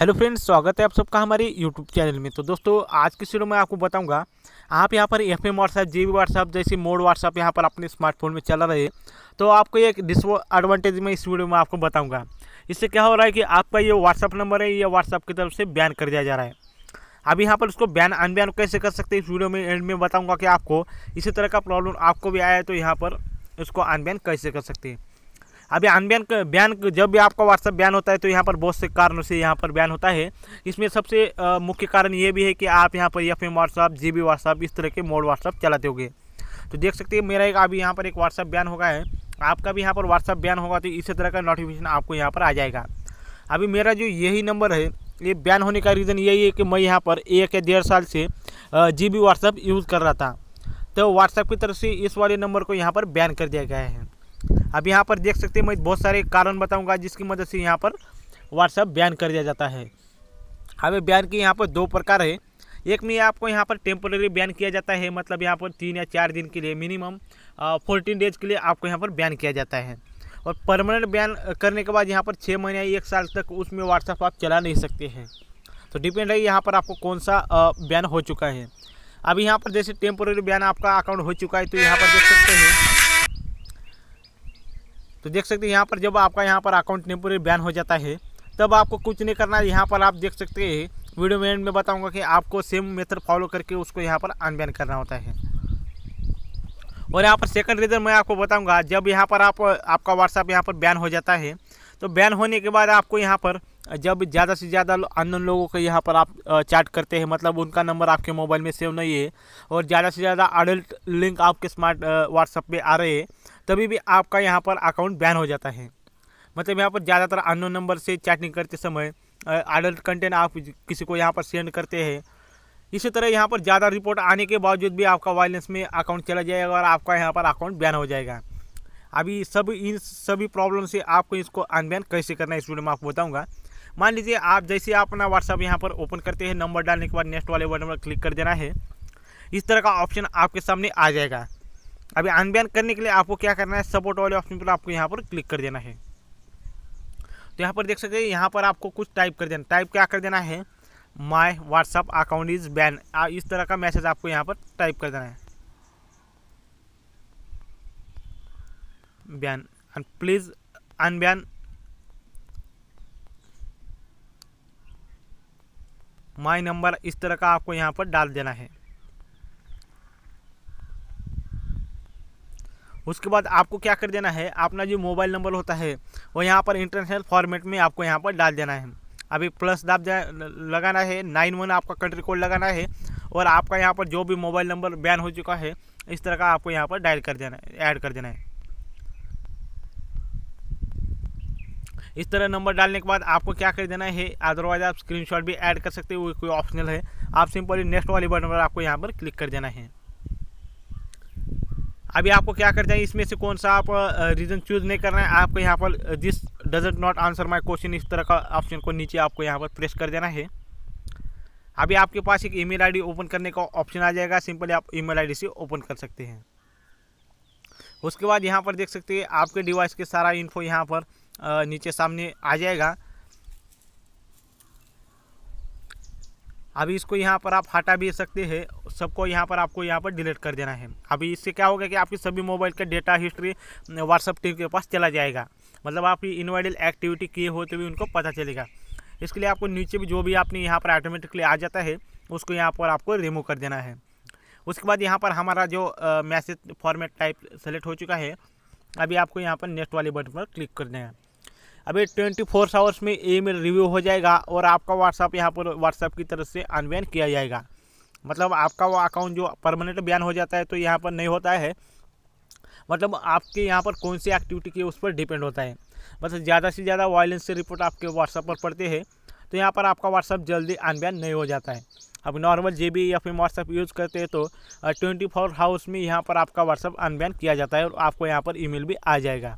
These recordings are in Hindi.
हेलो फ्रेंड्स स्वागत है आप सबका हमारे यूट्यूब चैनल में तो दोस्तों आज की वीडियो में आपको बताऊंगा आप यहाँ पर F M WhatsApp G WhatsApp जैसे मोड व्हाट्सएप यहाँ पर अपने स्मार्टफोन में चला रहे तो आपको एक डिसएडवांटेज में इस वीडियो में आपको बताऊँगा इससे क्या हो रहा है कि आपका ये व्हाट्सअप नंबर है ये व्हाट्सअप की तरफ से बैन कर दिया जा रहा है अब यहाँ पर उसको बैन अनबैन कैसे कर सकते हैं इस वीडियो में एंड में बताऊँगा कि आपको इसी तरह का प्रॉब्लम आपको भी आया है तो यहाँ पर उसको अनबैन कैसे कर सकते हैं अभी अनबैन बैन जब भी आपका व्हाट्सअप बैन होता है तो यहाँ पर बहुत से कारणों से यहाँ पर बैन होता है इसमें सबसे मुख्य कारण ये भी है कि आप यहाँ पर F M WhatsApp G B WhatsApp इस तरह के मोड व्हाट्सअप चलाते होगे तो देख सकते हैं मेरा एक अभी यहाँ पर एक व्हाट्सअप बैन होगा है आपका भी यहाँ पर व्हाट्सअप बैन होगा तो इसी तरह का नोटिफिकेशन आपको यहाँ पर आ जाएगा अभी मेरा जो यही नंबर है ये बैन होने का रीज़न यही है कि मैं यहाँ पर एक या डेढ़ साल से जी बी व्हाट्सअप यूज़ कर रहा था तो व्हाट्सएप की तरफ से इस वाले नंबर को यहाँ पर बैन कर दिया गया है अब यहाँ पर देख सकते हैं मैं बहुत सारे कारण बताऊँगा जिसकी मदद से यहाँ पर व्हाट्सअप बैन कर दिया जाता है हमें बैन के यहाँ पर दो प्रकार है एक में आपको यहाँ पर टेम्पोरेरी बैन किया जाता है मतलब यहाँ पर तीन या चार दिन के लिए मिनिमम फोर्टीन डेज के लिए आपको यहाँ पर बैन किया जाता है और परमानेंट बैन करने के बाद यहाँ पर छः महीने या एक साल तक उसमें व्हाट्सअप आप चला नहीं सकते हैं तो डिपेंड है यहाँ पर आपको कौन सा बैन हो चुका है अभी यहाँ पर जैसे टेम्पोरेरी बैन आपका अकाउंट हो चुका है तो यहाँ पर देख सकते हैं तो देख सकते हैं यहाँ पर जब आपका यहाँ पर अकाउंट टेम्पोरी बैन हो जाता है तब आपको कुछ नहीं करना है यहाँ पर आप देख सकते हैं वीडियो में एंड में बताऊँगा कि आपको सेम मेथड फॉलो करके उसको यहाँ पर अनबैन करना होता है और यहाँ पर सेकंड रीज़न मैं आपको बताऊंगा जब यहाँ पर आप आपका व्हाट्सअप यहाँ पर बैन हो जाता है तो बैन होने के बाद आपको यहाँ पर जब ज़्यादा से ज़्यादा अन्य लोगों को यहाँ पर आप चैट करते हैं मतलब उनका नंबर आपके मोबाइल में सेव नहीं है और ज़्यादा से ज़्यादा अडल्ट लिंक आपके स्मार्ट व्हाट्सअप पे आ रहे हैं तभी भी आपका यहाँ पर अकाउंट बैन हो जाता है मतलब यहाँ पर ज़्यादातर अननोन नंबर से चैटिंग करते समय एडल्ट कंटेंट आप किसी को यहाँ पर सेंड करते हैं इसी तरह यहाँ पर ज़्यादा रिपोर्ट आने के बावजूद भी आपका वायलेंस में अकाउंट चला जाएगा और आपका यहाँ पर अकाउंट बैन हो जाएगा अभी सब इन सभी प्रॉब्लम से आपको इसको अनबैन कैसे करना है इस वीडियो में आपको बताऊँगा मान लीजिए आप जैसे आप अपना व्हाट्सअप यहाँ पर ओपन करते हैं नंबर डालने के बाद नेक्स्ट वाले वर्ड नंबर क्लिक कर देना है इस तरह का ऑप्शन आपके सामने आ जाएगा अभी अनबैन करने के लिए आपको क्या करना है सपोर्ट वाले ऑप्शन पर आपको यहाँ पर क्लिक कर देना है तो यहाँ पर देख सकते हैं यहाँ पर आपको कुछ टाइप कर देना टाइप क्या कर देना है my WhatsApp account is ban इस तरह का मैसेज आपको यहाँ पर टाइप कर देना है ban and please unban my number इस तरह का आपको यहाँ पर डाल देना है उसके बाद आपको क्या कर देना है अपना जो मोबाइल नंबर होता है वो यहाँ पर इंटरनेशनल फॉर्मेट में आपको यहाँ पर डाल देना है अभी प्लस दाब लगाना है नाइन वन आपका कंट्री कोड लगाना है और आपका यहाँ पर जो भी मोबाइल नंबर बैन हो चुका है इस तरह का आपको यहाँ पर डायल कर देना है ऐड कर देना है इस तरह नंबर डालने के बाद आपको क्या कर देना है अदरवाइज आप स्क्रीनशॉट भी ऐड कर सकते हो कोई ऑप्शनल है आप सिंपली नेक्स्ट वाले बटन पर आपको यहाँ पर क्लिक कर देना है अभी आपको क्या करना है इसमें से कौन सा आप रीज़न चूज़ नहीं करना है आपको यहाँ पर this doesn't not answer my question इस तरह का ऑप्शन को नीचे आपको यहाँ पर प्रेस कर देना है अभी आपके पास एक ईमेल आईडी ओपन करने का ऑप्शन आ जाएगा सिंपली आप ईमेल आईडी से ओपन कर सकते हैं उसके बाद यहाँ पर देख सकते हैं आपके डिवाइस के सारा इन्फो यहाँ पर नीचे सामने आ जाएगा अभी इसको यहाँ पर आप हटा भी सकते हैं सबको यहाँ पर आपको यहाँ पर डिलीट कर देना है अभी इससे क्या होगा कि आपकी सभी मोबाइल का डेटा हिस्ट्री व्हाट्सअप टीम के पास चला जाएगा मतलब आप इनवाइडल एक्टिविटी किए होते हुए उनको पता चलेगा इसके लिए आपको नीचे भी जो भी आपने यहाँ पर ऑटोमेटिकली आ जाता है उसको यहाँ पर आपको रिमूव कर देना है उसके बाद यहाँ पर हमारा जो मैसेज फॉर्मेट टाइप सेलेक्ट हो चुका है अभी आपको यहाँ पर नेक्स्ट वाले बटन पर क्लिक कर देना है अभी ट्वेंटी फोर आवर्स में ई मेल रिव्यू हो जाएगा और आपका व्हाट्सअप यहाँ पर व्हाट्सअप की तरफ से अनबैन किया जाएगा मतलब आपका वो अकाउंट जो परमानेंट बैन हो जाता है तो यहाँ पर नहीं होता है मतलब आपके यहाँ पर कौन सी एक्टिविटी की उस पर डिपेंड होता है मतलब ज़्यादा से ज़्यादा वायलेंस से रिपोर्ट आपके व्हाट्सअप पर पड़ते हैं तो यहाँ पर आपका व्हाट्सअप जल्दी अनबैन नहीं हो जाता है अब नॉर्मल जे बी या फिर व्हाट्सअप यूज़ करते हैं तो ट्वेंटी फोर हाउस में यहाँ पर आपका व्हाट्सअप अनबैन किया जाता है और आपको यहाँ पर ईमेल भी आ जाएगा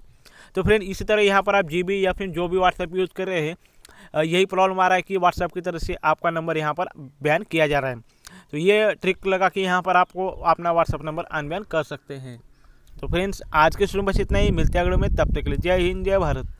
तो फ्रेंड इसी तरह यहाँ पर आप जी या फिर जो भी व्हाट्सएप यूज़ कर रहे हैं यही प्रॉब्लम आ रहा है कि व्हाट्सएप की तरफ से आपका नंबर यहाँ पर बैन किया जा रहा है तो ये ट्रिक लगा कि यहाँ पर आपको अपना व्हाट्सअप नंबर अनबैन कर सकते हैं तो फ्रेंड्स आज के में बस इतना ही मिलते हैं अगले में तब तक के लिए जय हिंद जय भारत